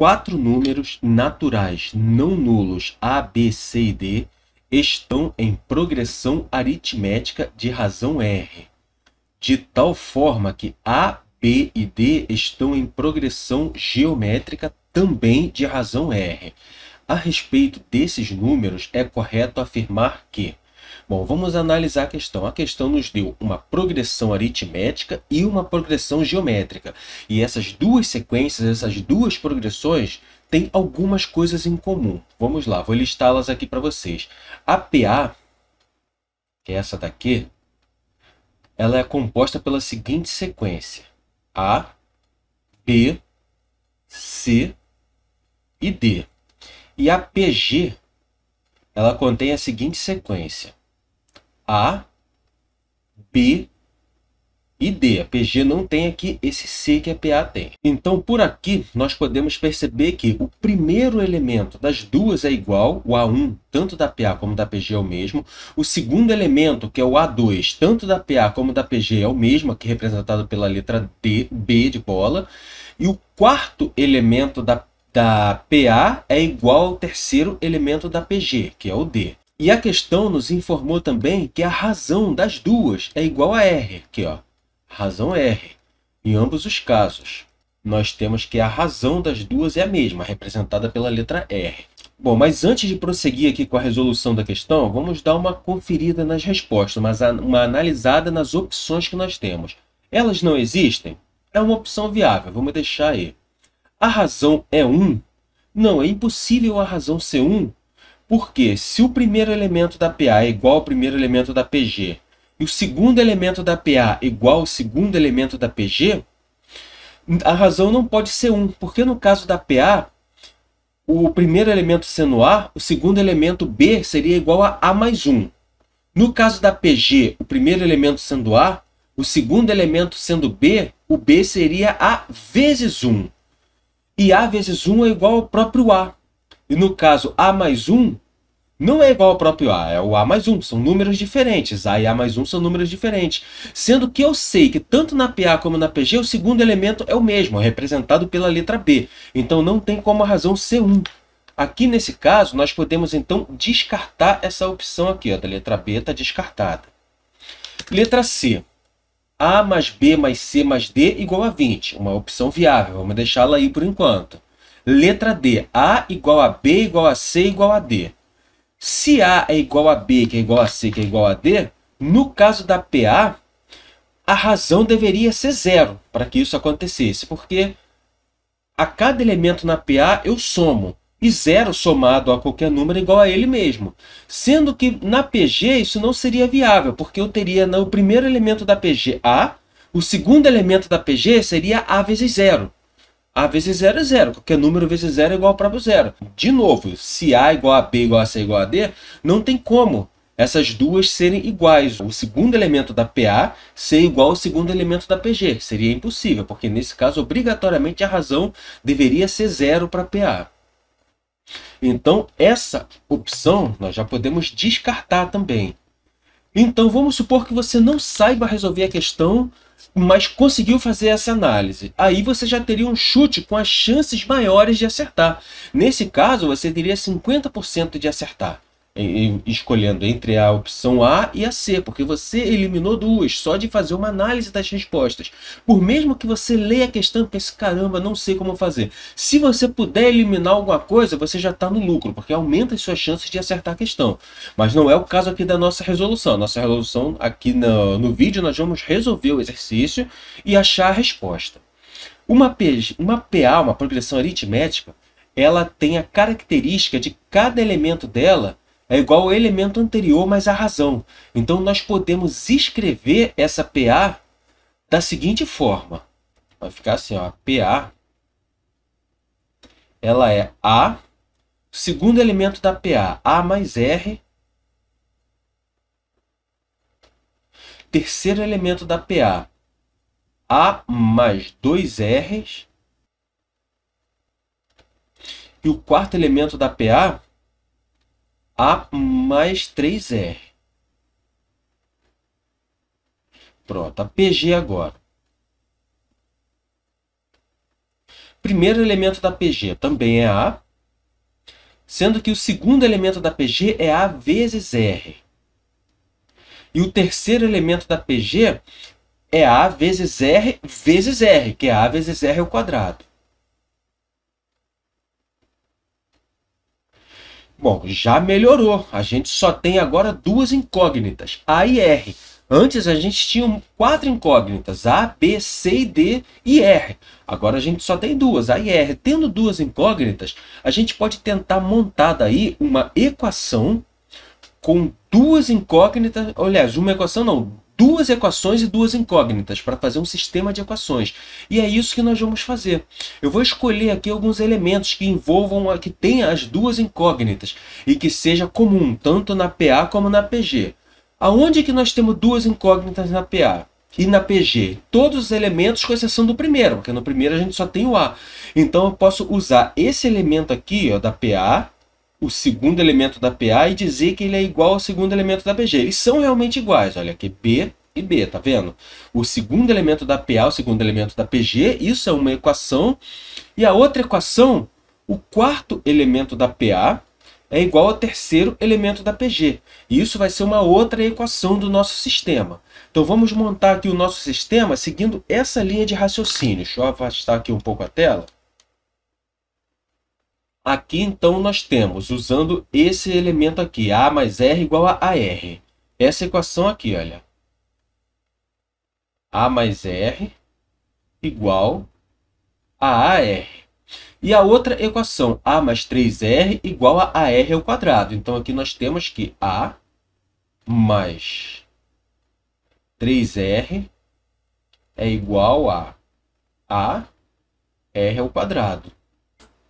quatro números naturais não nulos A, B, C e D estão em progressão aritmética de razão R, de tal forma que A, B e D estão em progressão geométrica também de razão R. A respeito desses números, é correto afirmar que Bom, vamos analisar a questão. A questão nos deu uma progressão aritmética e uma progressão geométrica. E essas duas sequências, essas duas progressões, têm algumas coisas em comum. Vamos lá, vou listá-las aqui para vocês. A PA, que é essa daqui, ela é composta pela seguinte sequência. A, B, C e D. E a PG, ela contém a seguinte sequência. A, B e D. A PG não tem aqui esse C que a PA tem. Então, por aqui, nós podemos perceber que o primeiro elemento das duas é igual, o A1, tanto da PA como da PG é o mesmo. O segundo elemento, que é o A2, tanto da PA como da PG é o mesmo, aqui representado pela letra D, B de bola. E o quarto elemento da, da PA é igual ao terceiro elemento da PG, que é o D. E a questão nos informou também que a razão das duas é igual a R, aqui ó, razão R, em ambos os casos. Nós temos que a razão das duas é a mesma, representada pela letra R. Bom, mas antes de prosseguir aqui com a resolução da questão, vamos dar uma conferida nas respostas, mas uma analisada nas opções que nós temos. Elas não existem? É uma opção viável, vamos deixar aí. A razão é 1? Não, é impossível a razão ser 1 porque se o primeiro elemento da PA é igual ao primeiro elemento da PG e o segundo elemento da PA é igual ao segundo elemento da PG, a razão não pode ser 1, porque no caso da PA, o primeiro elemento sendo A, o segundo elemento B seria igual a A mais 1. No caso da PG, o primeiro elemento sendo A, o segundo elemento sendo B, o B seria A vezes 1. E A vezes 1 é igual ao próprio A. E no caso A mais 1, não é igual ao próprio A, é o A mais 1, são números diferentes. A e A mais 1 são números diferentes. Sendo que eu sei que tanto na PA como na PG o segundo elemento é o mesmo, é representado pela letra B. Então não tem como a razão ser 1. Aqui nesse caso, nós podemos então descartar essa opção aqui, ó, da letra B está descartada. Letra C. A mais B mais C mais D igual a 20. Uma opção viável, vamos deixá-la aí por enquanto. Letra D. A igual a B igual a C igual a D. Se A é igual a B, que é igual a C, que é igual a D, no caso da PA, a razão deveria ser zero para que isso acontecesse, porque a cada elemento na PA eu somo, e zero somado a qualquer número é igual a ele mesmo. Sendo que na PG isso não seria viável, porque eu teria no primeiro elemento da PG A, o segundo elemento da PG seria A vezes zero. A vezes zero é zero. Qualquer número vezes zero é igual ao próprio zero. De novo, se A igual a B igual a C igual a D, não tem como essas duas serem iguais. O segundo elemento da PA ser igual ao segundo elemento da PG. Seria impossível, porque nesse caso, obrigatoriamente, a razão deveria ser zero para PA. Então, essa opção nós já podemos descartar também. Então vamos supor que você não saiba resolver a questão, mas conseguiu fazer essa análise. Aí você já teria um chute com as chances maiores de acertar. Nesse caso, você teria 50% de acertar escolhendo entre a opção A e a C, porque você eliminou duas só de fazer uma análise das respostas. Por mesmo que você leia a questão e pense, caramba, não sei como fazer. Se você puder eliminar alguma coisa, você já está no lucro, porque aumenta as suas chances de acertar a questão. Mas não é o caso aqui da nossa resolução. Nossa resolução aqui no, no vídeo, nós vamos resolver o exercício e achar a resposta. Uma, P, uma PA, uma progressão aritmética, ela tem a característica de cada elemento dela é igual ao elemento anterior mais a razão. Então nós podemos escrever essa PA da seguinte forma. Vai ficar assim, ó, PA ela é A, segundo elemento da PA, A mais R, terceiro elemento da PA, A mais dois R's, e o quarto elemento da PA a mais 3R. Pronto, a PG agora. Primeiro elemento da PG também é A, sendo que o segundo elemento da PG é A vezes R. E o terceiro elemento da PG é A vezes R vezes R, que é A vezes R ao quadrado. Bom, já melhorou. A gente só tem agora duas incógnitas, A e R. Antes a gente tinha quatro incógnitas, A, B, C, D e R. Agora a gente só tem duas, A e R. Tendo duas incógnitas, a gente pode tentar montar daí uma equação com duas incógnitas, aliás, uma equação não, duas equações e duas incógnitas para fazer um sistema de equações. E é isso que nós vamos fazer. Eu vou escolher aqui alguns elementos que envolvam, que tenha as duas incógnitas e que seja comum tanto na PA como na PG. Aonde que nós temos duas incógnitas na PA? E na PG, todos os elementos com exceção do primeiro, porque no primeiro a gente só tem o A. Então eu posso usar esse elemento aqui ó, da PA o segundo elemento da PA e dizer que ele é igual ao segundo elemento da PG. Eles são realmente iguais, olha aqui, é P e B, tá vendo? O segundo elemento da PA, o segundo elemento da PG, isso é uma equação. E a outra equação, o quarto elemento da PA é igual ao terceiro elemento da PG. E isso vai ser uma outra equação do nosso sistema. Então vamos montar aqui o nosso sistema seguindo essa linha de raciocínio. Deixa eu afastar aqui um pouco a tela. Aqui então nós temos, usando esse elemento aqui, A mais R igual a AR. Essa equação aqui, olha. A mais R igual a AR. E a outra equação, A mais 3R igual a AR ao quadrado. Então aqui nós temos que A mais 3R é igual a AR ao quadrado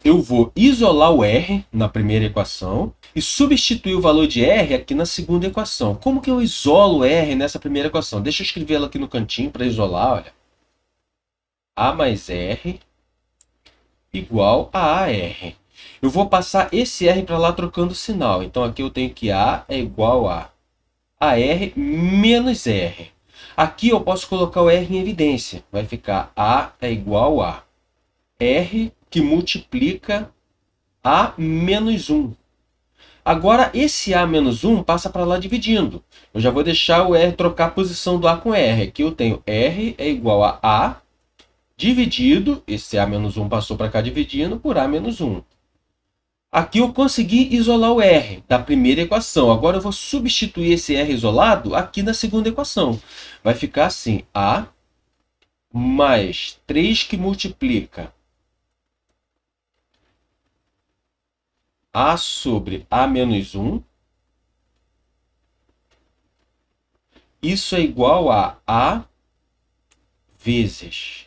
eu vou isolar o R na primeira equação e substituir o valor de R aqui na segunda equação. Como que eu isolo o R nessa primeira equação? Deixa eu escrever ela aqui no cantinho para isolar, olha. A mais R igual a AR. Eu vou passar esse R para lá trocando o sinal. Então aqui eu tenho que A é igual a AR menos R. Aqui eu posso colocar o R em evidência. Vai ficar A é igual a R que multiplica a menos 1. Agora, esse A menos 1 passa para lá dividindo. Eu já vou deixar o R trocar a posição do A com R. Aqui eu tenho R é igual a A dividido, esse A menos 1 passou para cá dividindo, por A menos 1. Aqui eu consegui isolar o R da primeira equação. Agora eu vou substituir esse R isolado aqui na segunda equação. Vai ficar assim, A mais 3 que multiplica A sobre A menos 1. Isso é igual a A vezes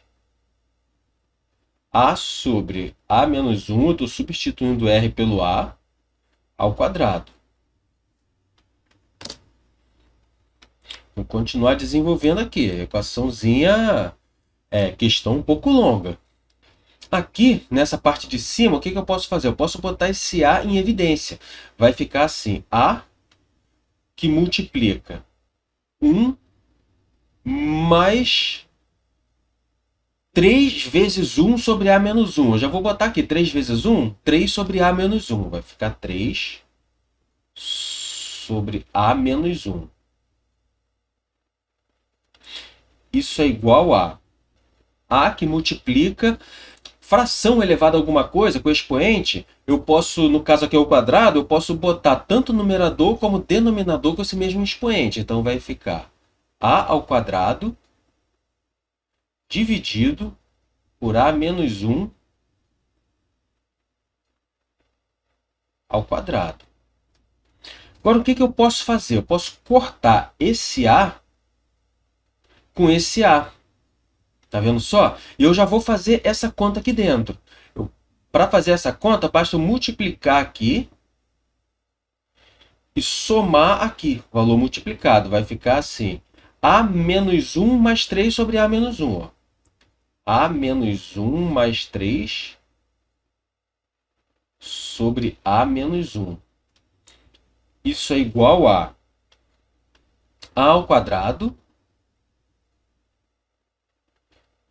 A sobre A menos 1. Eu estou substituindo R pelo A ao quadrado. Vou continuar desenvolvendo aqui. Equaçãozinha é questão um pouco longa. Aqui, nessa parte de cima, o que, que eu posso fazer? Eu posso botar esse A em evidência. Vai ficar assim, A que multiplica 1 mais 3 vezes 1 sobre A menos 1. Eu já vou botar aqui 3 vezes 1, 3 sobre A menos 1. Vai ficar 3 sobre A menos 1. Isso é igual a A que multiplica fração elevada a alguma coisa, com expoente, eu posso, no caso aqui é o quadrado, eu posso botar tanto numerador como denominador com esse mesmo expoente. Então vai ficar a ao quadrado dividido por a menos 1 ao quadrado. Agora, o que, que eu posso fazer? Eu posso cortar esse a com esse a. Tá vendo só? E eu já vou fazer essa conta aqui dentro. Para fazer essa conta, basta multiplicar aqui e somar aqui. O valor multiplicado vai ficar assim. A menos 1 mais 3 sobre A menos 1. Ó. A menos 1 mais 3 sobre A menos 1. Isso é igual a A ao quadrado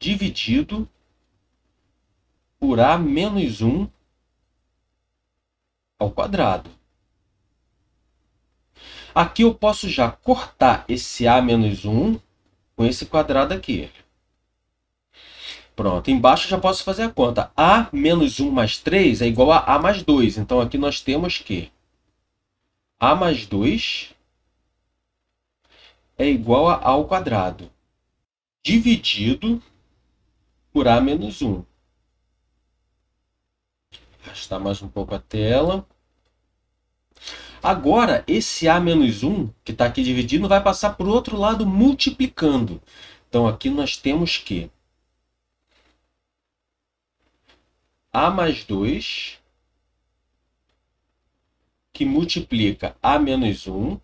dividido por A menos 1 ao quadrado. Aqui eu posso já cortar esse A menos 1 com esse quadrado aqui. Pronto, embaixo já posso fazer a conta. A menos 1 mais 3 é igual a A mais 2. Então, aqui nós temos que A mais 2 é igual a A ao quadrado dividido por A menos 1. Arrastar mais um pouco a tela. Agora, esse A menos 1, que está aqui dividido, vai passar para o outro lado multiplicando. Então, aqui nós temos que A mais 2, que multiplica A menos 1,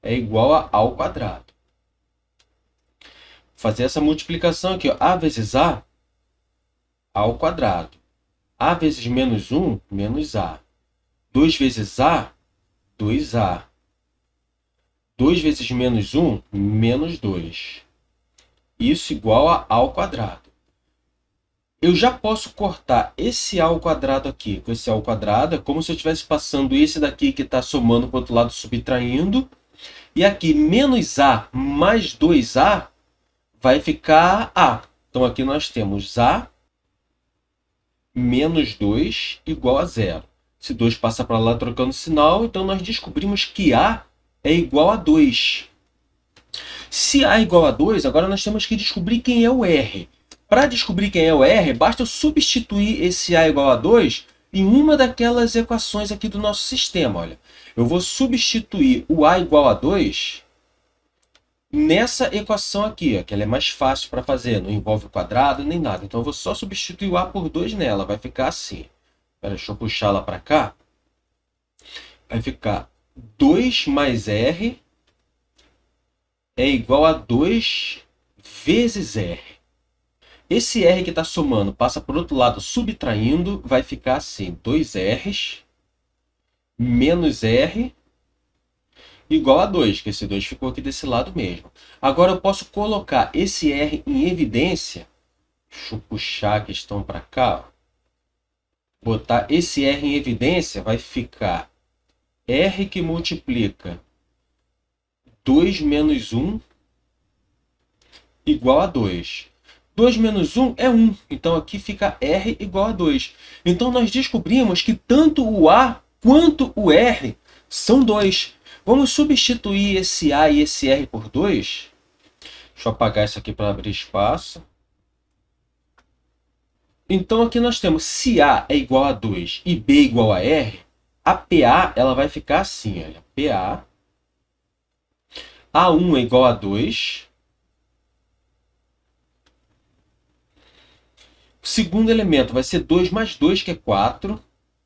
é igual a A ao quadrado fazer essa multiplicação aqui. Ó. A vezes A ao quadrado. A vezes menos 1, menos A. 2 vezes A, 2A. 2 vezes menos 1, menos 2. Isso igual a A ao quadrado. Eu já posso cortar esse A ao quadrado aqui com esse A ao quadrado, é como se eu estivesse passando esse daqui que está somando para o outro lado, subtraindo. E aqui, menos A mais 2A, vai ficar A. Então aqui nós temos A menos 2 igual a zero. Se 2 passa para lá trocando sinal, então nós descobrimos que A é igual a 2. Se A é igual a 2, agora nós temos que descobrir quem é o R. Para descobrir quem é o R, basta eu substituir esse A igual a 2 em uma daquelas equações aqui do nosso sistema. Olha, eu vou substituir o A igual a 2 nessa equação aqui, ó, que ela é mais fácil para fazer, não envolve quadrado nem nada. Então eu vou só substituir o A por 2 nela, vai ficar assim. Pera, deixa eu puxar ela para cá. Vai ficar 2 mais R é igual a 2 vezes R. Esse R que está somando passa para o outro lado subtraindo, vai ficar assim, 2 r menos R igual a 2, que esse 2 ficou aqui desse lado mesmo. Agora eu posso colocar esse R em evidência. Deixa eu puxar a questão para cá. Ó. Botar esse R em evidência vai ficar R que multiplica 2 menos 1 igual a 2. 2 menos 1 é 1, então aqui fica R igual a 2. Então nós descobrimos que tanto o A quanto o R são 2. Vamos substituir esse A e esse R por 2. Deixa eu apagar isso aqui para abrir espaço. Então aqui nós temos se A é igual a 2 e B é igual a R, a PA ela vai ficar assim, olha, PA A1 é igual a 2. O segundo elemento vai ser 2 mais 2, que é 4.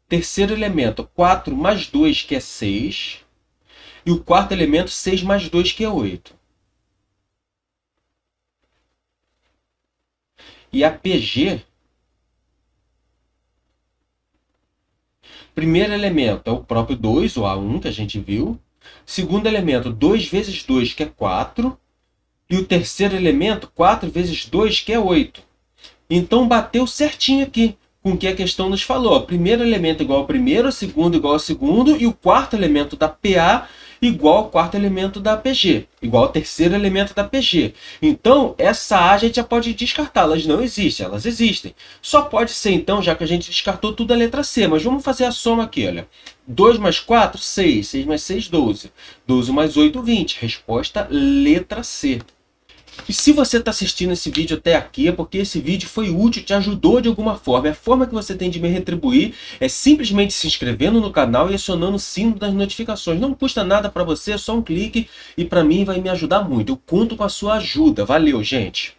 Terceiro elemento, 4 mais 2, que é 6. E o quarto elemento, 6 mais 2, que é 8. E a PG, primeiro elemento é o próprio 2, o A1 que a gente viu. Segundo elemento, 2 vezes 2, que é 4. E o terceiro elemento, 4 vezes 2, que é 8. Então bateu certinho aqui com o que a questão nos falou. Primeiro elemento igual ao primeiro, segundo igual ao segundo, e o quarto elemento da PA igual ao quarto elemento da PG, igual ao terceiro elemento da PG. Então, essa A a gente já pode descartar, elas não existem, elas existem. Só pode ser então, já que a gente descartou tudo a letra C, mas vamos fazer a soma aqui, olha. 2 mais 4, 6. 6 mais 6, 12. 12 mais 8, 20. Resposta letra C. E se você está assistindo esse vídeo até aqui é porque esse vídeo foi útil, te ajudou de alguma forma. É a forma que você tem de me retribuir é simplesmente se inscrevendo no canal e acionando o sino das notificações. Não custa nada para você, é só um clique e para mim vai me ajudar muito. Eu conto com a sua ajuda. Valeu, gente!